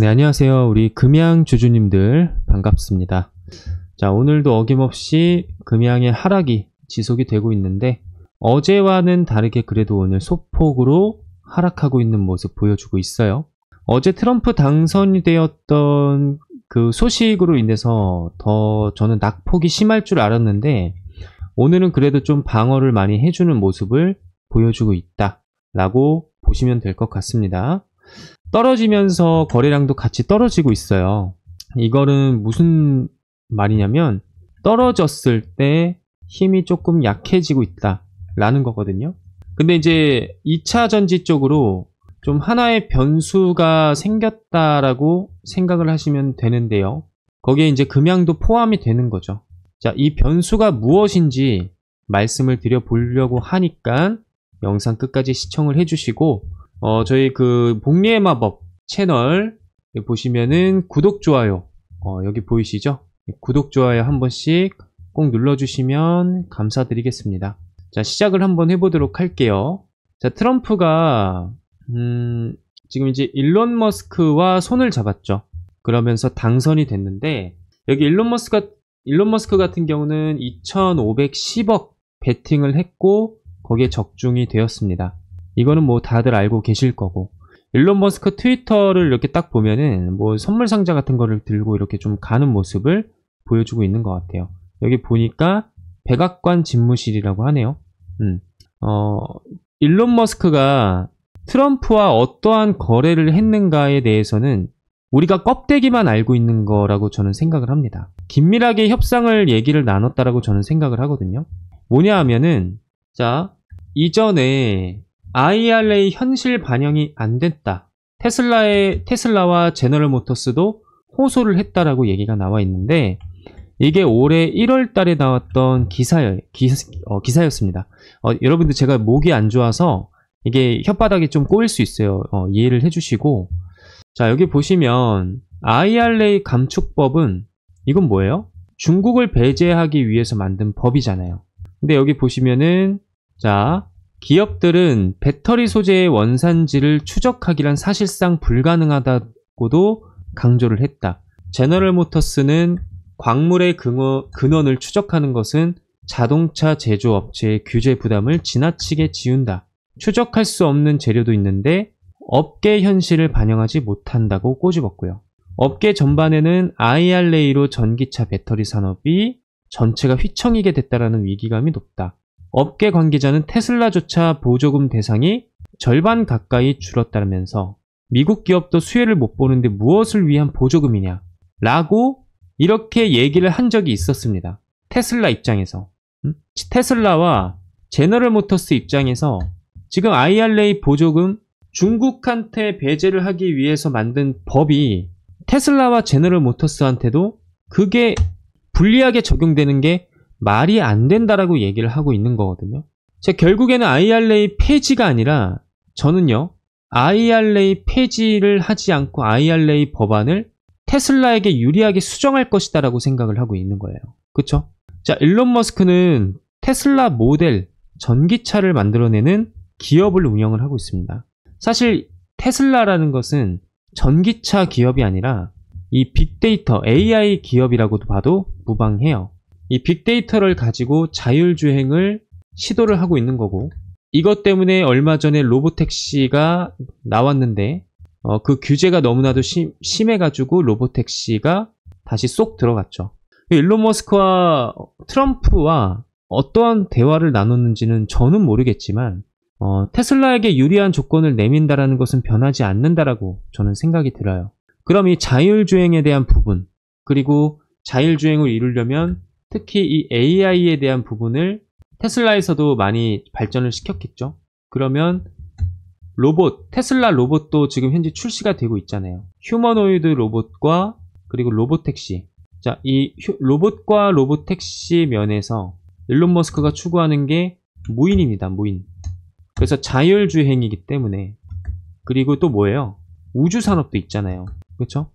네, 안녕하세요. 우리 금양 주주님들 반갑습니다. 자, 오늘도 어김없이 금양의 하락이 지속이 되고 있는데 어제와는 다르게 그래도 오늘 소폭으로 하락하고 있는 모습 보여주고 있어요. 어제 트럼프 당선이 되었던 그 소식으로 인해서 더 저는 낙폭이 심할 줄 알았는데 오늘은 그래도 좀 방어를 많이 해주는 모습을 보여주고 있다 라고 보시면 될 것 같습니다. 떨어지면서 거래량도 같이 떨어지고 있어요. 이거는 무슨 말이냐면 떨어졌을 때 힘이 조금 약해지고 있다 라는 거거든요. 근데 이제 2차 전지 쪽으로 좀 하나의 변수가 생겼다라고 생각을 하시면 되는데요. 거기에 이제 금양도 포함이 되는 거죠. 자, 이 변수가 무엇인지 말씀을 드려보려고 하니까 영상 끝까지 시청을 해주시고 어, 저희 그 복리의 마법 채널 보시면은 구독 좋아요 어, 여기 보이시죠? 예, 구독 좋아요 한 번씩 꼭 눌러주시면 감사드리겠습니다. 자 시작을 한번 해보도록 할게요. 자 트럼프가 음, 지금 이제 일론 머스크와 손을 잡았죠. 그러면서 당선이 됐는데 여기 일론 머스크 일론 머스크 같은 경우는 2,510억 베팅을 했고 거기에 적중이 되었습니다. 이거는 뭐 다들 알고 계실 거고 일론 머스크 트위터를 이렇게 딱 보면은 뭐 선물 상자 같은 거를 들고 이렇게 좀 가는 모습을 보여주고 있는 것 같아요. 여기 보니까 백악관 집무실이라고 하네요. 음. 어, 일론 머스크가 트럼프와 어떠한 거래를 했는가에 대해서는 우리가 껍데기만 알고 있는 거라고 저는 생각을 합니다. 긴밀하게 협상을 얘기를 나눴다라고 저는 생각을 하거든요. 뭐냐 하면은 자 이전에 IRA 현실 반영이 안 됐다. 테슬라의 테슬라와 제너럴 모터스도 호소를 했다라고 얘기가 나와 있는데 이게 올해 1월 달에 나왔던 기사요, 기 어, 기사였습니다. 어, 여러분들 제가 목이 안 좋아서 이게 혓바닥이 좀 꼬일 수 있어요. 어, 이해를 해주시고 자 여기 보시면 IRA 감축법은 이건 뭐예요? 중국을 배제하기 위해서 만든 법이잖아요. 근데 여기 보시면은 자 기업들은 배터리 소재의 원산지를 추적하기란 사실상 불가능하다고도 강조를 했다. 제너럴 모터스는 광물의 근원을 추적하는 것은 자동차 제조업체의 규제 부담을 지나치게 지운다. 추적할 수 없는 재료도 있는데 업계 현실을 반영하지 못한다고 꼬집었고요. 업계 전반에는 IRA로 전기차 배터리 산업이 전체가 휘청이게 됐다라는 위기감이 높다. 업계 관계자는 테슬라조차 보조금 대상이 절반 가까이 줄었다면서 미국 기업도 수혜를 못 보는데 무엇을 위한 보조금이냐 라고 이렇게 얘기를 한 적이 있었습니다. 테슬라 입장에서 음? 테슬라와 제너럴 모터스 입장에서 지금 IRA 보조금 중국한테 배제를 하기 위해서 만든 법이 테슬라와 제너럴 모터스한테도 그게 불리하게 적용되는 게 말이 안 된다라고 얘기를 하고 있는 거거든요. 자, 결국에는 IRA 폐지가 아니라 저는요. IRA 폐지를 하지 않고 IRA 법안을 테슬라에게 유리하게 수정할 것이다라고 생각을 하고 있는 거예요. 그쵸? 자, 일론 머스크는 테슬라 모델 전기차를 만들어내는 기업을 운영을 하고 있습니다. 사실 테슬라라는 것은 전기차 기업이 아니라 이 빅데이터 AI 기업이라고도 봐도 무방해요. 이 빅데이터를 가지고 자율주행을 시도를 하고 있는 거고 이것 때문에 얼마 전에 로보택시가 나왔는데 어, 그 규제가 너무나도 심, 심해가지고 로보택시가 다시 쏙 들어갔죠. 일론 머스크와 트럼프와 어떠한 대화를 나눴는지는 저는 모르겠지만 어, 테슬라에게 유리한 조건을 내민다라는 것은 변하지 않는다라고 저는 생각이 들어요. 그럼 이 자율주행에 대한 부분 그리고 자율주행을 이루려면 특히 이 AI에 대한 부분을 테슬라에서도 많이 발전을 시켰겠죠. 그러면 로봇, 테슬라 로봇도 지금 현재 출시가 되고 있잖아요. 휴머노이드 로봇과 그리고 로봇 택시. 자, 이 휴, 로봇과 로봇 택시 면에서 일론 머스크가 추구하는 게 무인입니다. 무인. 그래서 자율주행이기 때문에 그리고 또 뭐예요? 우주 산업도 있잖아요. 그렇죠?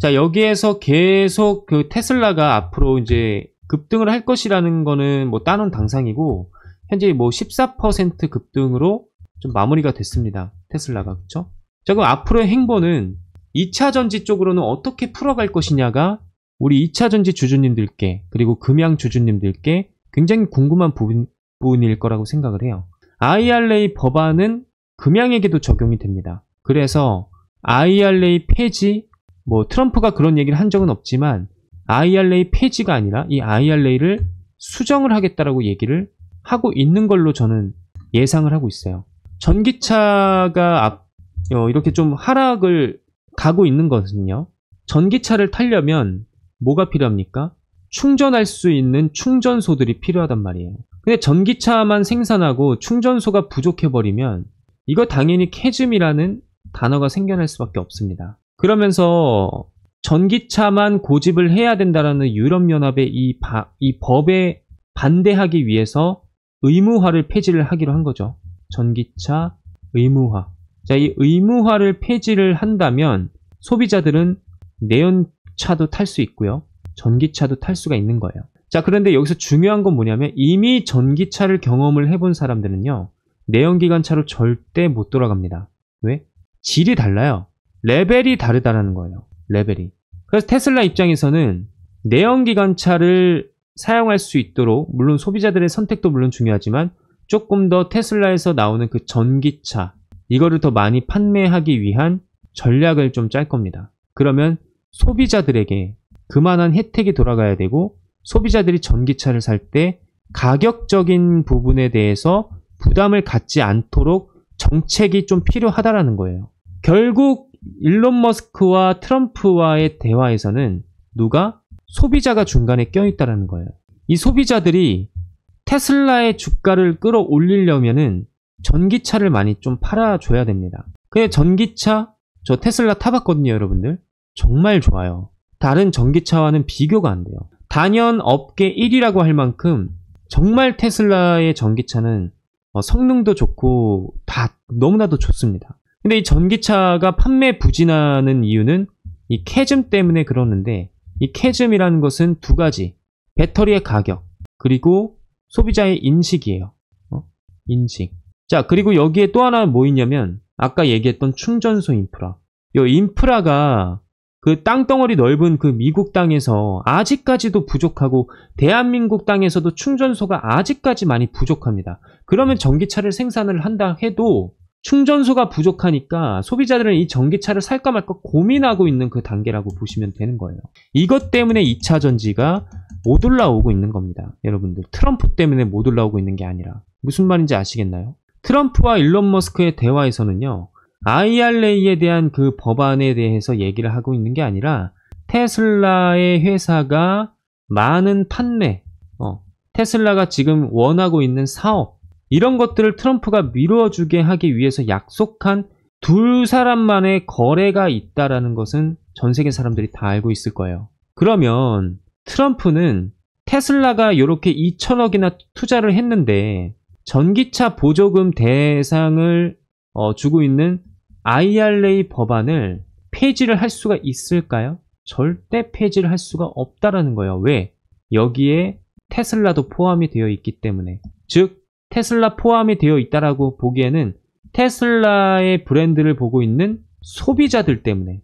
자, 여기에서 계속 그 테슬라가 앞으로 이제 급등을 할 것이라는 거는 뭐 따놓은 당상이고 현재 뭐 14% 급등으로 좀 마무리가 됐습니다. 테슬라가 그쵸죠자 그럼 앞으로의 행보는 2차 전지 쪽으로는 어떻게 풀어갈 것이냐가 우리 2차 전지 주주님들께 그리고 금양 주주님들께 굉장히 궁금한 부분, 부분일 거라고 생각을 해요. IRA 법안은 금양에게도 적용이 됩니다. 그래서 IRA 폐지, 뭐 트럼프가 그런 얘기를 한 적은 없지만 IRA 폐지가 아니라 이 IRA를 수정을 하겠다라고 얘기를 하고 있는 걸로 저는 예상을 하고 있어요. 전기차가 앞, 어, 이렇게 좀 하락을 가고 있는 것은요. 전기차를 타려면 뭐가 필요합니까? 충전할 수 있는 충전소들이 필요하단 말이에요. 근데 전기차만 생산하고 충전소가 부족해버리면 이거 당연히 캐즘이라는 단어가 생겨날 수밖에 없습니다. 그러면서 전기차만 고집을 해야 된다라는 유럽연합의 이, 바, 이 법에 반대하기 위해서 의무화를 폐지를 하기로 한 거죠. 전기차 의무화. 자, 이 의무화를 폐지를 한다면 소비자들은 내연차도 탈 수 있고요. 전기차도 탈 수가 있는 거예요. 자, 그런데 여기서 중요한 건 뭐냐면 이미 전기차를 경험을 해본 사람들은요. 내연기관차로 절대 못 돌아갑니다. 왜? 질이 달라요. 레벨이 다르다라는 거예요. 레벨이. 그래서 테슬라 입장에서는 내연기관차를 사용할 수 있도록 물론 소비자들의 선택도 물론 중요하지만 조금 더 테슬라에서 나오는 그 전기차 이거를 더 많이 판매하기 위한 전략을 좀 짤 겁니다. 그러면 소비자들에게 그만한 혜택이 돌아가야 되고 소비자들이 전기차를 살 때 가격적인 부분에 대해서 부담을 갖지 않도록 정책이 좀 필요하다라는 거예요. 결국 일론 머스크와 트럼프와의 대화에서는 누가 소비자가 중간에 껴있다라는 거예요. 이 소비자들이 테슬라의 주가를 끌어올리려면은 전기차를 많이 좀 팔아줘야 됩니다. 근데 전기차, 저 테슬라 타봤거든요, 여러분들. 정말 좋아요. 다른 전기차와는 비교가 안 돼요. 단연 업계 1위라고 할 만큼 정말 테슬라의 전기차는 어, 성능도 좋고 다 너무나도 좋습니다. 근데 이 전기차가 판매 부진하는 이유는 이 캐즘 때문에 그러는데 이 캐즘이라는 것은 두 가지 배터리의 가격 그리고 소비자의 인식이에요 어? 인식 자 그리고 여기에 또 하나 뭐 있냐면 아까 얘기했던 충전소 인프라 이 인프라가 그 땅덩어리 넓은 그 미국 땅에서 아직까지도 부족하고 대한민국 땅에서도 충전소가 아직까지 많이 부족합니다 그러면 전기차를 생산을 한다 해도 충전소가 부족하니까 소비자들은 이 전기차를 살까 말까 고민하고 있는 그 단계라고 보시면 되는 거예요. 이것 때문에 2차 전지가 못 올라오고 있는 겁니다. 여러분들 트럼프 때문에 못 올라오고 있는 게 아니라 무슨 말인지 아시겠나요? 트럼프와 일론 머스크의 대화에서는요. IRA에 대한 그 법안에 대해서 얘기를 하고 있는 게 아니라 테슬라의 회사가 많은 판매, 어, 테슬라가 지금 원하고 있는 사업, 이런 것들을 트럼프가 미루어주게 하기 위해서 약속한 둘 사람만의 거래가 있다라는 것은 전 세계 사람들이 다 알고 있을 거예요. 그러면 트럼프는 테슬라가 이렇게 2천억이나 투자를 했는데 전기차 보조금 대상을 어, 주고 있는 IRA 법안을 폐지를 할 수가 있을까요? 절대 폐지를 할 수가 없다라는 거예요. 왜? 여기에 테슬라도 포함이 되어 있기 때문에. 즉 테슬라 포함이 되어 있다라고 보기에는 테슬라의 브랜드를 보고 있는 소비자들 때문에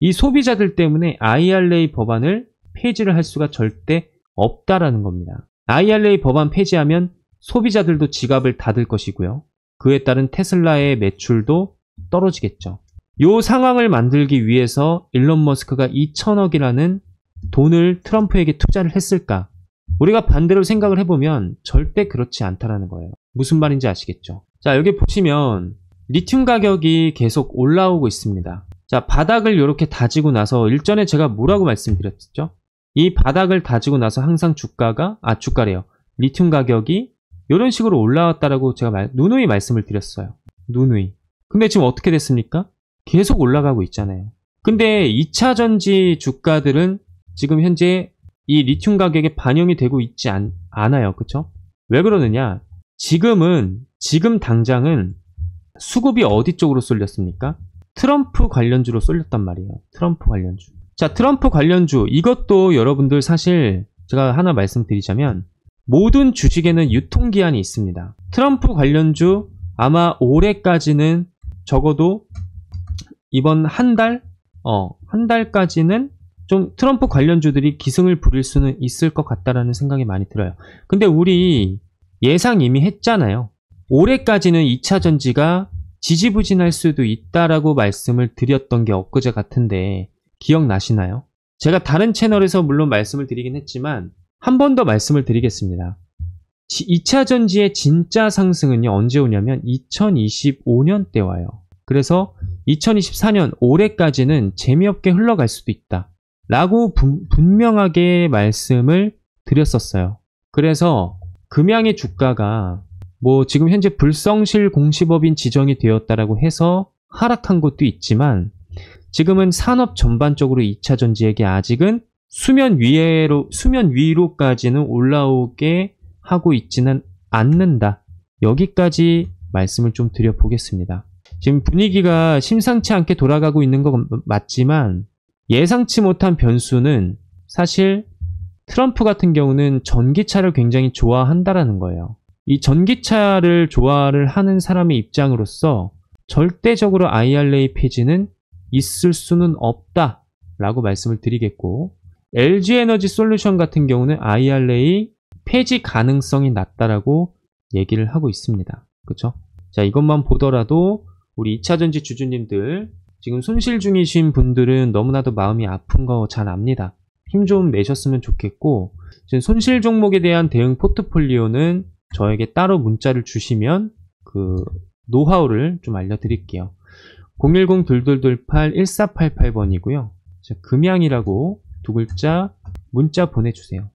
이 소비자들 때문에 IRA 법안을 폐지를 할 수가 절대 없다라는 겁니다. IRA 법안 폐지하면 소비자들도 지갑을 닫을 것이고요. 그에 따른 테슬라의 매출도 떨어지겠죠. 이 상황을 만들기 위해서 일론 머스크가 2천억이라는 돈을 트럼프에게 투자를 했을까? 우리가 반대로 생각을 해보면 절대 그렇지 않다라는 거예요. 무슨 말인지 아시겠죠? 자, 여기 보시면 리튬 가격이 계속 올라오고 있습니다. 자, 바닥을 이렇게 다지고 나서 일전에 제가 뭐라고 말씀드렸죠? 이 바닥을 다지고 나서 항상 주가가 아, 주가래요. 리튬 가격이 이런 식으로 올라왔다라고 제가 말, 누누이 말씀을 드렸어요. 누누이. 근데 지금 어떻게 됐습니까? 계속 올라가고 있잖아요. 근데 2차 전지 주가들은 지금 현재 이 리튬 가격에 반영이 되고 있지 않, 아요 그쵸? 왜 그러느냐? 지금은, 지금 당장은 수급이 어디 쪽으로 쏠렸습니까? 트럼프 관련주로 쏠렸단 말이에요. 트럼프 관련주. 자, 트럼프 관련주. 이것도 여러분들 사실 제가 하나 말씀드리자면 모든 주식에는 유통기한이 있습니다. 트럼프 관련주 아마 올해까지는 적어도 이번 한 달, 어, 한 달까지는 좀 트럼프 관련주들이 기승을 부릴 수는 있을 것 같다라는 생각이 많이 들어요. 근데 우리 예상 이미 했잖아요. 올해까지는 2차 전지가 지지부진할 수도 있다라고 말씀을 드렸던 게 엊그제 같은데 기억나시나요? 제가 다른 채널에서 물론 말씀을 드리긴 했지만 한 번 더 말씀을 드리겠습니다. 2차 전지의 진짜 상승은요 언제 오냐면 2025년 때 와요. 그래서 2024년 올해까지는 재미없게 흘러갈 수도 있다. 라고 분, 분명하게 말씀을 드렸었어요. 그래서 금양의 주가가 뭐 지금 현재 불성실 공시법인 지정이 되었다라고 해서 하락한 것도 있지만 지금은 산업 전반적으로 2차 전지에게 아직은 수면 위로 수면 위로까지는 올라오게 하고 있지는 않는다. 여기까지 말씀을 좀 드려 보겠습니다. 지금 분위기가 심상치 않게 돌아가고 있는 것 맞지만 예상치 못한 변수는 사실 트럼프 같은 경우는 전기차를 굉장히 좋아한다라는 거예요. 이 전기차를 좋아를 하는 사람의 입장으로서 절대적으로 IRA 폐지는 있을 수는 없다 라고 말씀을 드리겠고 LG 에너지 솔루션 같은 경우는 IRA 폐지 가능성이 낮다라고 얘기를 하고 있습니다. 그렇죠? 자, 이것만 보더라도 우리 2차전지 주주님들 지금 손실 중이신 분들은 너무나도 마음이 아픈 거 잘 압니다. 힘 좀 내셨으면 좋겠고 지금 손실 종목에 대한 대응 포트폴리오는 저에게 따로 문자를 주시면 그 노하우를 좀 알려드릴게요. 010-2228-1488번이고요. 금양이라고 두 글자 문자 보내주세요.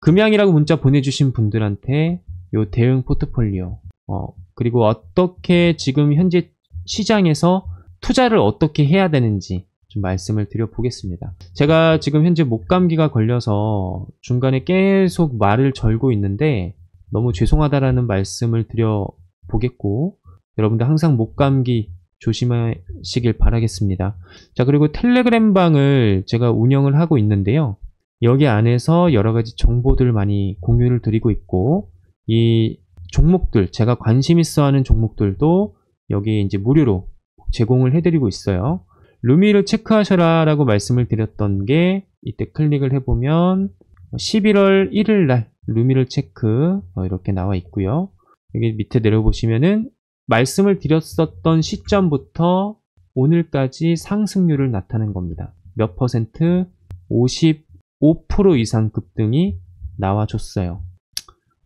금양이라고 문자 보내주신 분들한테 요 대응 포트폴리오 어, 그리고 어떻게 지금 현재 시장에서 투자를 어떻게 해야 되는지 좀 말씀을 드려보겠습니다. 제가 지금 현재 목감기가 걸려서 중간에 계속 말을 절고 있는데 너무 죄송하다라는 말씀을 드려보겠고 여러분들 항상 목감기 조심하시길 바라겠습니다. 자 그리고 텔레그램 방을 제가 운영을 하고 있는데요. 여기 안에서 여러가지 정보들 많이 공유를 드리고 있고 이 종목들 제가 관심 있어 하는 종목들도 여기 이제 무료로 제공을 해드리고 있어요. 루미를 체크하셔라 라고 말씀을 드렸던 게 이때 클릭을 해보면 11월 1일 날 루미를 체크 어, 이렇게 나와 있고요. 여기 밑에 내려보시면은 말씀을 드렸었던 시점부터 오늘까지 상승률을 나타낸 겁니다. 몇 퍼센트? 55% 이상 급등이 나와줬어요.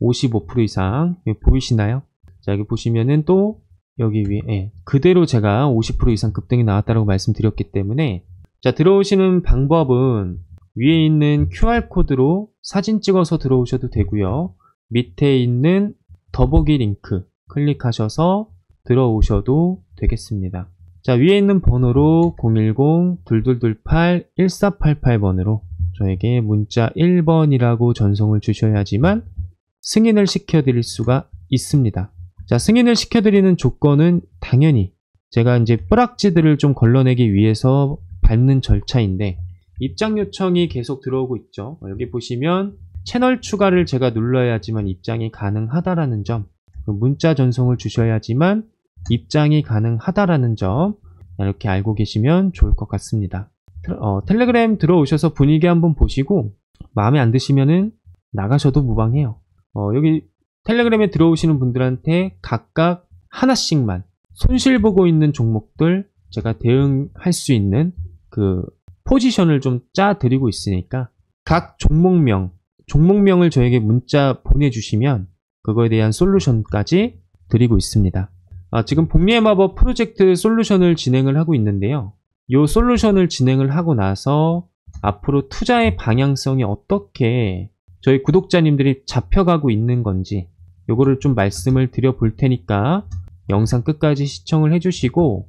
55% 이상 보이시나요? 자 여기 보시면은 또 여기 위에 예, 그대로 제가 50% 이상 급등이 나왔다고 말씀드렸기 때문에 자 들어오시는 방법은 위에 있는 QR코드로 사진 찍어서 들어오셔도 되고요 밑에 있는 더보기 링크 클릭하셔서 들어오셔도 되겠습니다 자 위에 있는 번호로 010-2228-1488번으로 저에게 문자 1번이라고 전송을 주셔야지만 승인을 시켜드릴 수가 있습니다 자, 승인을 시켜드리는 조건은 당연히 제가 이제 뿌락지들을 좀 걸러내기 위해서 받는 절차인데 입장 요청이 계속 들어오고 있죠. 여기 보시면 채널 추가를 제가 눌러야지만 입장이 가능하다라는 점 문자 전송을 주셔야지만 입장이 가능하다라는 점 이렇게 알고 계시면 좋을 것 같습니다. 어, 텔레그램 들어오셔서 분위기 한번 보시고 마음에 안 드시면은 나가셔도 무방해요. 어, 여기 텔레그램에 들어오시는 분들한테 각각 하나씩만 손실 보고 있는 종목들 제가 대응할 수 있는 그 포지션을 좀 짜 드리고 있으니까 각 종목명 종목명을 저에게 문자 보내주시면 그거에 대한 솔루션까지 드리고 있습니다. 아, 지금 복리의 마법 프로젝트 솔루션을 진행을 하고 있는데요. 이 솔루션을 진행을 하고 나서 앞으로 투자의 방향성이 어떻게 저희 구독자님들이 잡혀가고 있는 건지 요거를 좀 말씀을 드려볼 테니까 영상 끝까지 시청을 해주시고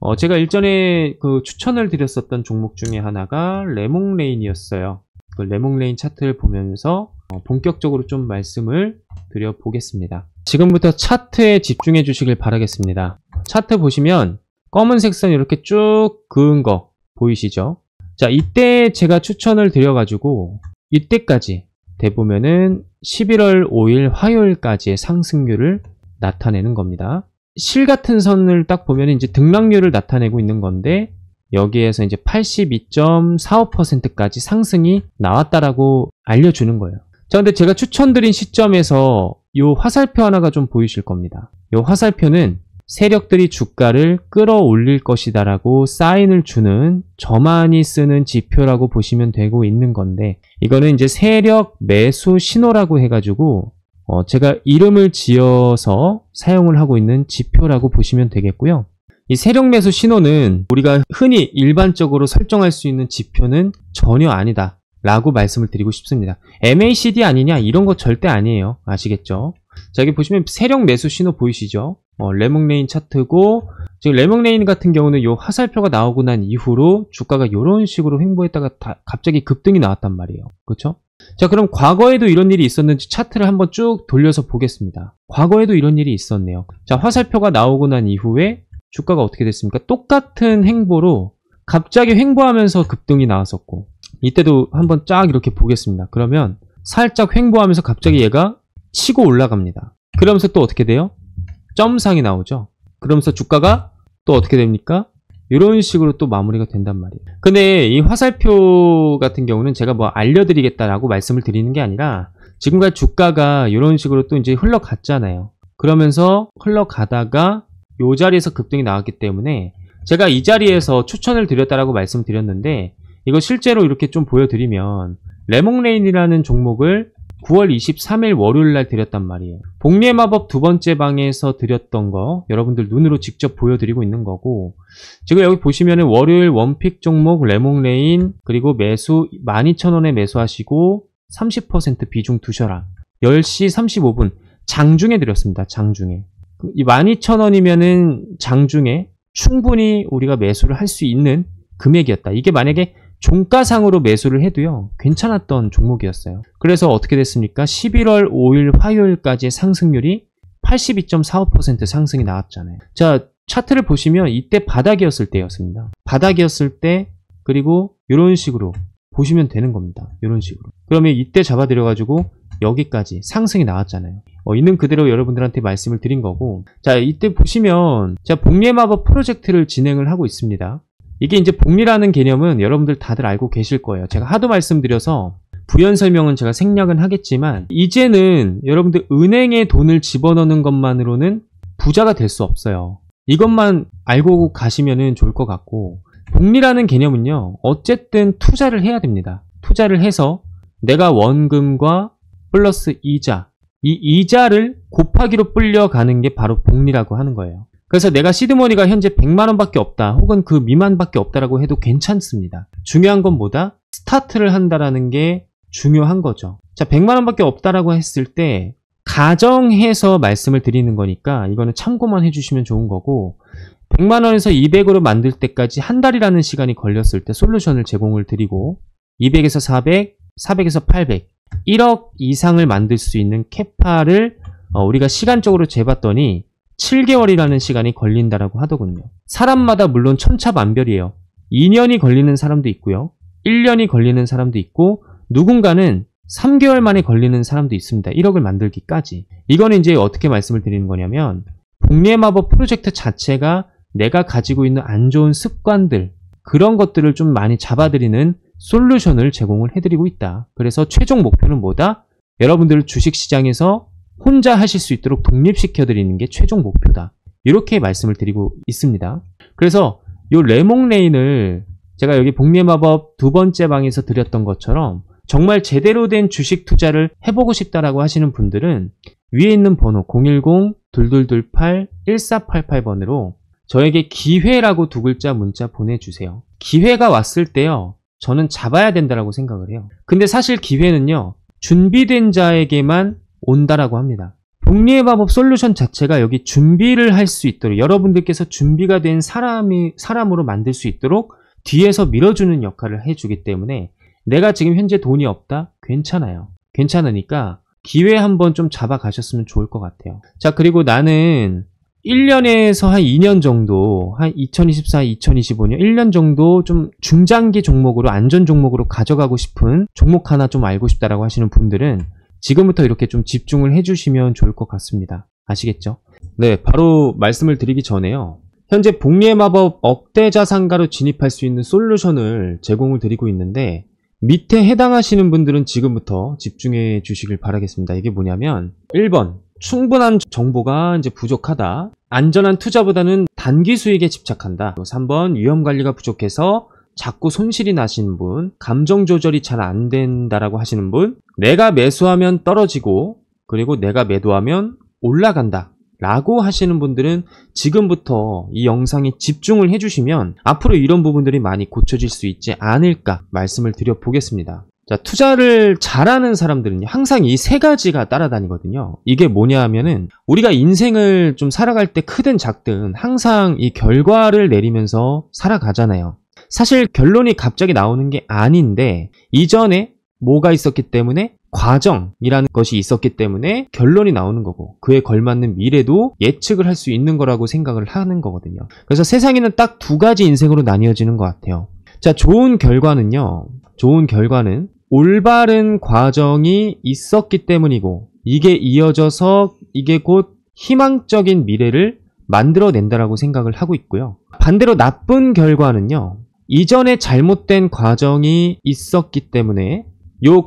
어 제가 일전에 그 추천을 드렸었던 종목 중에 하나가 레몽레인이었어요. 그 레몽레인 차트를 보면서 어, 본격적으로 좀 말씀을 드려보겠습니다. 지금부터 차트에 집중해 주시길 바라겠습니다. 차트 보시면 검은색 선 이렇게 쭉 그은 거 보이시죠? 자 이때 제가 추천을 드려가지고 이때까지 대보면은 11월 5일 화요일까지의 상승률을 나타내는 겁니다. 실 같은 선을 딱 보면 이제 등락률을 나타내고 있는 건데 여기에서 이제 82.45%까지 상승이 나왔다라고 알려주는 거예요. 자, 근데 제가 추천드린 시점에서 이 화살표 하나가 좀 보이실 겁니다. 이 화살표는 세력들이 주가를 끌어올릴 것이다라고 사인을 주는 저만이 쓰는 지표라고 보시면 되고 있는 건데 이거는 이제 세력 매수 신호라고 해가지고 어 제가 이름을 지어서 사용을 하고 있는 지표라고 보시면 되겠고요. 이 세력 매수 신호는 우리가 흔히 일반적으로 설정할 수 있는 지표는 전혀 아니다. 라고 말씀을 드리고 싶습니다. MACD 아니냐? 이런 거 절대 아니에요. 아시겠죠? 자, 여기 보시면 세력 매수 신호 보이시죠? 어, 레몽레인 차트고 지금 레몽레인 같은 경우는 이 화살표가 나오고 난 이후로 주가가 이런 식으로 횡보했다가 갑자기 급등이 나왔단 말이에요. 그렇죠? 자 그럼 과거에도 이런 일이 있었는지 차트를 한번 쭉 돌려서 보겠습니다. 과거에도 이런 일이 있었네요. 자 화살표가 나오고 난 이후에 주가가 어떻게 됐습니까? 똑같은 행보로 갑자기 횡보하면서 급등이 나왔었고 이때도 한번 쫙 이렇게 보겠습니다. 그러면 살짝 횡보하면서 갑자기 얘가 치고 올라갑니다. 그러면서 또 어떻게 돼요? 점상이 나오죠. 그러면서 주가가 또 어떻게 됩니까? 이런 식으로 또 마무리가 된단 말이에요. 근데 이 화살표 같은 경우는 제가 뭐 알려드리겠다라고 말씀을 드리는 게 아니라 지금까지 주가가 이런 식으로 또 이제 흘러갔잖아요. 그러면서 흘러가다가 이 자리에서 급등이 나왔기 때문에 제가 이 자리에서 추천을 드렸다라고 말씀드렸는데 이거 실제로 이렇게 좀 보여드리면 레몽레인이라는 종목을 9월 23일 월요일 날 드렸단 말이에요. 복리의 마법 두 번째 방에서 드렸던 거 여러분들 눈으로 직접 보여드리고 있는 거고 지금 여기 보시면은 월요일 원픽 종목 레몽레인 그리고 매수 12,000원에 매수하시고 30% 비중 두셔라. 10시 35분 장중에 드렸습니다. 장중에. 12,000원이면은 장중에 충분히 우리가 매수를 할 수 있는 금액이었다. 이게 만약에 종가상으로 매수를 해도요 괜찮았던 종목이었어요 그래서 어떻게 됐습니까 11월 5일 화요일까지 상승률이 82.45% 상승이 나왔잖아요 자 차트를 보시면 이때 바닥이었을 때였습니다 바닥이었을 때 그리고 이런 식으로 보시면 되는 겁니다 이런 식으로 그러면 이때 잡아들여 가지고 여기까지 상승이 나왔잖아요 어, 있는 그대로 여러분들한테 말씀을 드린 거고 자 이때 보시면 자 복리마법 프로젝트를 진행을 하고 있습니다 이게 이제 복리라는 개념은 여러분들 다들 알고 계실 거예요. 제가 하도 말씀드려서 부연 설명은 제가 생략은 하겠지만 이제는 여러분들 은행에 돈을 집어넣는 것만으로는 부자가 될 수 없어요. 이것만 알고 가시면 좋을 것 같고 복리라는 개념은요. 어쨌든 투자를 해야 됩니다. 투자를 해서 내가 원금과 플러스 이자 이 이자를 곱하기로 불려가는 게 바로 복리라고 하는 거예요. 그래서 내가 시드머니가 현재 100만원 밖에 없다 혹은 그 미만 밖에 없다라고 해도 괜찮습니다 중요한 건 뭐다? 스타트를 한다라는 게 중요한 거죠 자 100만원 밖에 없다라고 했을 때 가정해서 말씀을 드리는 거니까 이거는 참고만 해주시면 좋은 거고 100만원에서 200으로 만들 때까지 한 달이라는 시간이 걸렸을 때 솔루션을 제공을 드리고 200에서 400, 400에서 800 1억 이상을 만들 수 있는 캐파를 어, 우리가 시간적으로 재봤더니 7개월이라는 시간이 걸린다라고 하더군요. 사람마다 물론 천차만별이에요. 2년이 걸리는 사람도 있고요. 1년이 걸리는 사람도 있고 누군가는 3개월 만에 걸리는 사람도 있습니다. 1억을 만들기까지. 이거는 이제 어떻게 말씀을 드리는 거냐면 복리의 마법 프로젝트 자체가 내가 가지고 있는 안 좋은 습관들 그런 것들을 좀 많이 잡아들이는 솔루션을 제공을 해드리고 있다. 그래서 최종 목표는 뭐다? 여러분들 주식시장에서 혼자 하실 수 있도록 독립시켜 드리는 게 최종 목표다. 이렇게 말씀을 드리고 있습니다. 그래서 이 레몽레인을 제가 여기 복리마법 두 번째 방에서 드렸던 것처럼 정말 제대로 된 주식 투자를 해보고 싶다라고 하시는 분들은 위에 있는 번호 010-2228-1488번으로 저에게 기회라고 두 글자 문자 보내주세요. 기회가 왔을 때요. 저는 잡아야 된다라고 생각을 해요. 근데 사실 기회는요. 준비된 자에게만 온다라고 합니다. 복리의 마법 솔루션 자체가 여기 준비를 할 수 있도록 여러분들께서 준비가 된 사람이 사람으로 만들 수 있도록 뒤에서 밀어주는 역할을 해주기 때문에 내가 지금 현재 돈이 없다 괜찮아요. 괜찮으니까 기회 한번 좀 잡아 가셨으면 좋을 것 같아요. 자 그리고 나는 1년에서 한 2년 정도, 한 2024, 2025년, 1년 정도 좀 중장기 종목으로, 안전 종목으로 가져가고 싶은 종목 하나 좀 알고 싶다라고 하시는 분들은 지금부터 이렇게 좀 집중을 해주시면 좋을 것 같습니다. 아시겠죠? 네, 바로 말씀을 드리기 전에요. 현재 복리의 마법 억대 자산가로 진입할 수 있는 솔루션을 제공을 드리고 있는데 밑에 해당하시는 분들은 지금부터 집중해 주시길 바라겠습니다. 이게 뭐냐면 1번 충분한 정보가 이제 부족하다. 안전한 투자보다는 단기 수익에 집착한다. 3번 위험 관리가 부족해서 자꾸 손실이 나시는 분, 감정 조절이 잘 안 된다라고 하시는 분, 내가 매수하면 떨어지고, 그리고 내가 매도하면 올라간다. 라고 하시는 분들은 지금부터 이 영상에 집중을 해주시면 앞으로 이런 부분들이 많이 고쳐질 수 있지 않을까 말씀을 드려보겠습니다. 자, 투자를 잘하는 사람들은 항상 이 세 가지가 따라다니거든요. 이게 뭐냐 하면은 우리가 인생을 좀 살아갈 때 크든 작든 항상 이 결과를 내리면서 살아가잖아요. 사실 결론이 갑자기 나오는 게 아닌데 이전에 뭐가 있었기 때문에 과정이라는 것이 있었기 때문에 결론이 나오는 거고 그에 걸맞는 미래도 예측을 할 수 있는 거라고 생각을 하는 거거든요. 그래서 세상에는 딱 두 가지 인생으로 나뉘어지는 것 같아요. 자, 좋은 결과는요. 좋은 결과는 올바른 과정이 있었기 때문이고 이게 이어져서 이게 곧 희망적인 미래를 만들어낸다라고 생각을 하고 있고요. 반대로 나쁜 결과는요. 이전에 잘못된 과정이 있었기 때문에 이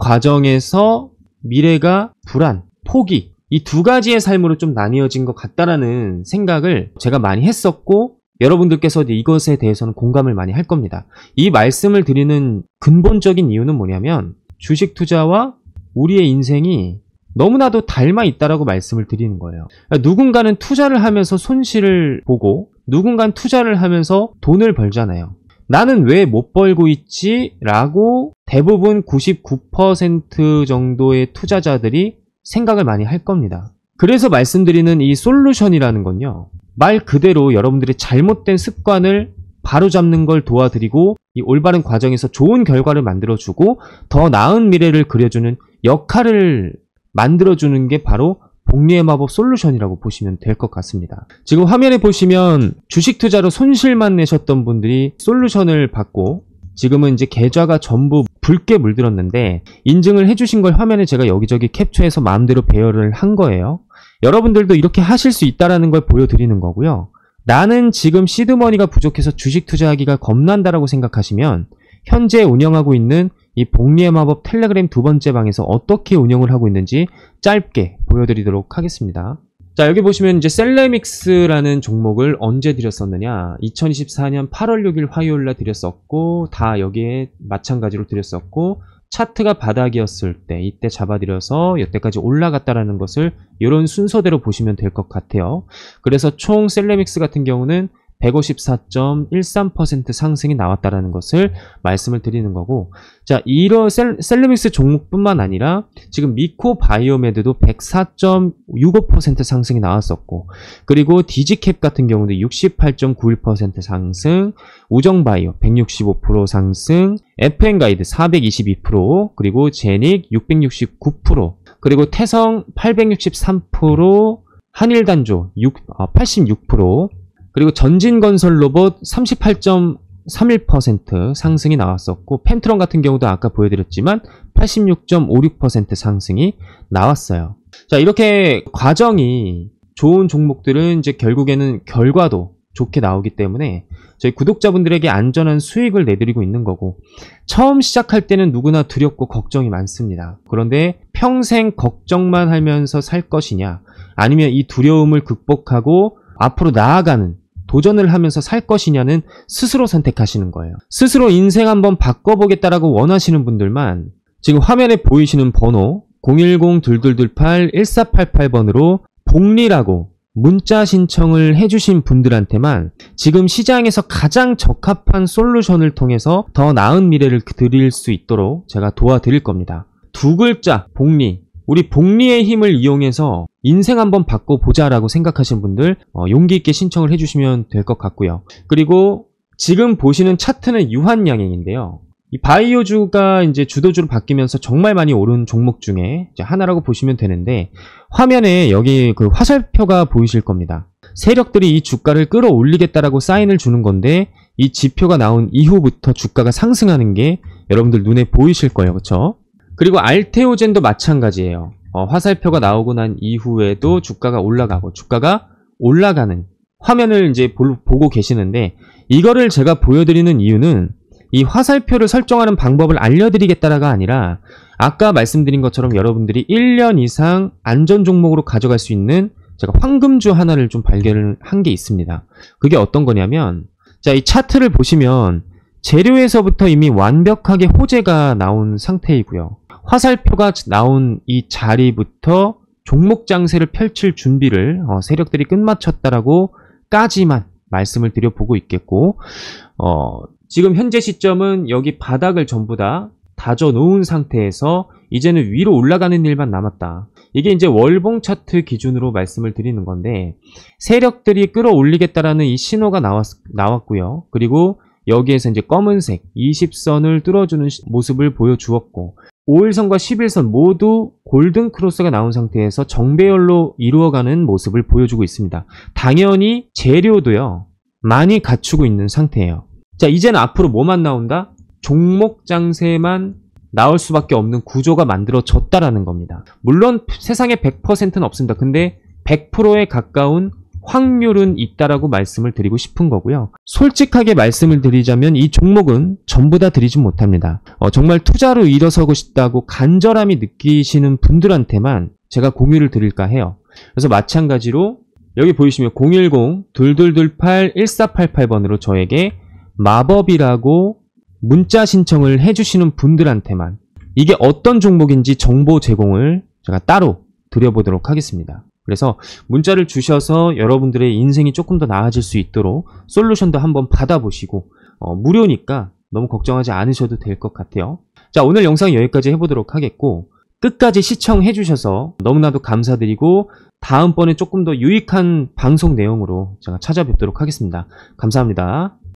과정에서 미래가 불안, 포기 이 두 가지의 삶으로 좀 나뉘어진 것 같다라는 생각을 제가 많이 했었고 여러분들께서 이것에 대해서는 공감을 많이 할 겁니다. 이 말씀을 드리는 근본적인 이유는 뭐냐면 주식 투자와 우리의 인생이 너무나도 닮아 있다라고 말씀을 드리는 거예요. 그러니까 누군가는 투자를 하면서 손실을 보고 누군가는 투자를 하면서 돈을 벌잖아요. 나는 왜 못 벌고 있지? 라고 대부분 99% 정도의 투자자들이 생각을 많이 할 겁니다. 그래서 말씀드리는 이 솔루션이라는 건요. 말 그대로 여러분들의 잘못된 습관을 바로잡는 걸 도와드리고 이 올바른 과정에서 좋은 결과를 만들어주고 더 나은 미래를 그려주는 역할을 만들어주는 게 바로 복리의 마법 솔루션이라고 보시면 될 것 같습니다. 지금 화면에 보시면 주식 투자로 손실만 내셨던 분들이 솔루션을 받고 지금은 이제 계좌가 전부 붉게 물들었는데 인증을 해주신 걸 화면에 제가 여기저기 캡처해서 마음대로 배열을 한 거예요. 여러분들도 이렇게 하실 수 있다는 걸 보여드리는 거고요. 나는 지금 시드머니가 부족해서 주식 투자하기가 겁난다라고 생각하시면 현재 운영하고 있는 이 복리의 마법 텔레그램 두 번째 방에서 어떻게 운영을 하고 있는지 짧게 보여드리도록 하겠습니다. 자 여기 보시면 이제 셀레믹스라는 종목을 언제 드렸었느냐 2024년 8월 6일 화요일날 드렸었고 다 여기에 마찬가지로 드렸었고 차트가 바닥이었을 때 이때 잡아들여서 여태까지 올라갔다라는 것을 이런 순서대로 보시면 될 것 같아요 그래서 총 셀레믹스 같은 경우는 154.13% 상승이 나왔다라는 것을 말씀을 드리는 거고 자 이런 셀, 셀러믹스 종목뿐만 아니라 지금 미코바이오메드도 104.65% 상승이 나왔었고 그리고 디지캡 같은 경우도 68.91% 상승 우정바이오 165% 상승 FN가이드 422% 그리고 제닉 669% 그리고 태성 863% 한일단조 86% 그리고 전진건설 로봇 38.31% 상승이 나왔었고 펜트론 같은 경우도 아까 보여드렸지만 86.56% 상승이 나왔어요. 자 이렇게 과정이 좋은 종목들은 이제 결국에는 결과도 좋게 나오기 때문에 저희 구독자분들에게 안전한 수익을 내드리고 있는 거고 처음 시작할 때는 누구나 두렵고 걱정이 많습니다. 그런데 평생 걱정만 하면서 살 것이냐 아니면 이 두려움을 극복하고 앞으로 나아가는 도전을 하면서 살 것이냐는 스스로 선택하시는 거예요. 스스로 인생 한번 바꿔보겠다라고 원하시는 분들만 지금 화면에 보이시는 번호 010-2228-1488번으로 복리라고 문자 신청을 해주신 분들한테만 지금 시장에서 가장 적합한 솔루션을 통해서 더 나은 미래를 드릴 수 있도록 제가 도와드릴 겁니다. 두 글자 복리 우리 복리의 힘을 이용해서 인생 한번 바꿔보자 라고 생각하시는 분들 어, 용기 있게 신청을 해주시면 될 것 같고요. 그리고 지금 보시는 차트는 유한양행인데요. 이 바이오주가 이제 주도주로 바뀌면서 정말 많이 오른 종목 중에 하나라고 보시면 되는데 화면에 여기 그 화살표가 보이실 겁니다. 세력들이 이 주가를 끌어올리겠다라고 사인을 주는 건데 이 지표가 나온 이후부터 주가가 상승하는 게 여러분들 눈에 보이실 거예요. 그렇죠? 그리고 알테오젠도 마찬가지예요. 어, 화살표가 나오고 난 이후에도 주가가 올라가고 주가가 올라가는 화면을 이제 보, 보고 계시는데 이거를 제가 보여드리는 이유는 이 화살표를 설정하는 방법을 알려드리겠다라가 아니라 아까 말씀드린 것처럼 여러분들이 1년 이상 안전 종목으로 가져갈 수 있는 제가 황금주 하나를 좀 발견한 게 있습니다. 그게 어떤 거냐면 자 이 차트를 보시면 재료에서부터 이미 완벽하게 호재가 나온 상태이고요. 화살표가 나온 이 자리부터 종목 장세를 펼칠 준비를 어, 세력들이 끝마쳤다라고 까지만 말씀을 드려보고 있겠고 어, 지금 현재 시점은 여기 바닥을 전부 다 다져 놓은 상태에서 이제는 위로 올라가는 일만 남았다. 이게 이제 월봉 차트 기준으로 말씀을 드리는 건데 세력들이 끌어올리겠다라는 이 신호가 나왔, 나왔고요. 그리고 여기에서 이제 검은색 20선을 뚫어주는 모습을 보여주었고 5일선과 11선 모두 골든 크로스가 나온 상태에서 정배열로 이루어가는 모습을 보여주고 있습니다. 당연히 재료도요. 많이 갖추고 있는 상태예요. 자, 이제는 앞으로 뭐만 나온다? 종목 장세만 나올 수밖에 없는 구조가 만들어졌다라는 겁니다. 물론 세상에 100%는 없습니다. 근데 100%에 가까운 확률은 있다라고 말씀을 드리고 싶은 거고요. 솔직하게 말씀을 드리자면 이 종목은 전부 다 드리진 못합니다. 어, 정말 투자로 일어서고 싶다고 간절함이 느끼시는 분들한테만 제가 공유를 드릴까 해요. 그래서 마찬가지로 여기 보이시면 010-2228-1488번으로 저에게 마법이라고 문자 신청을 해주시는 분들한테만 이게 어떤 종목인지 정보 제공을 제가 따로 드려보도록 하겠습니다. 그래서 문자를 주셔서 여러분들의 인생이 조금 더 나아질 수 있도록 솔루션도 한번 받아보시고 어, 무료니까 너무 걱정하지 않으셔도 될 것 같아요. 자 오늘 영상 여기까지 해보도록 하겠고 끝까지 시청해 주셔서 너무나도 감사드리고 다음번에 조금 더 유익한 방송 내용으로 제가 찾아뵙도록 하겠습니다. 감사합니다.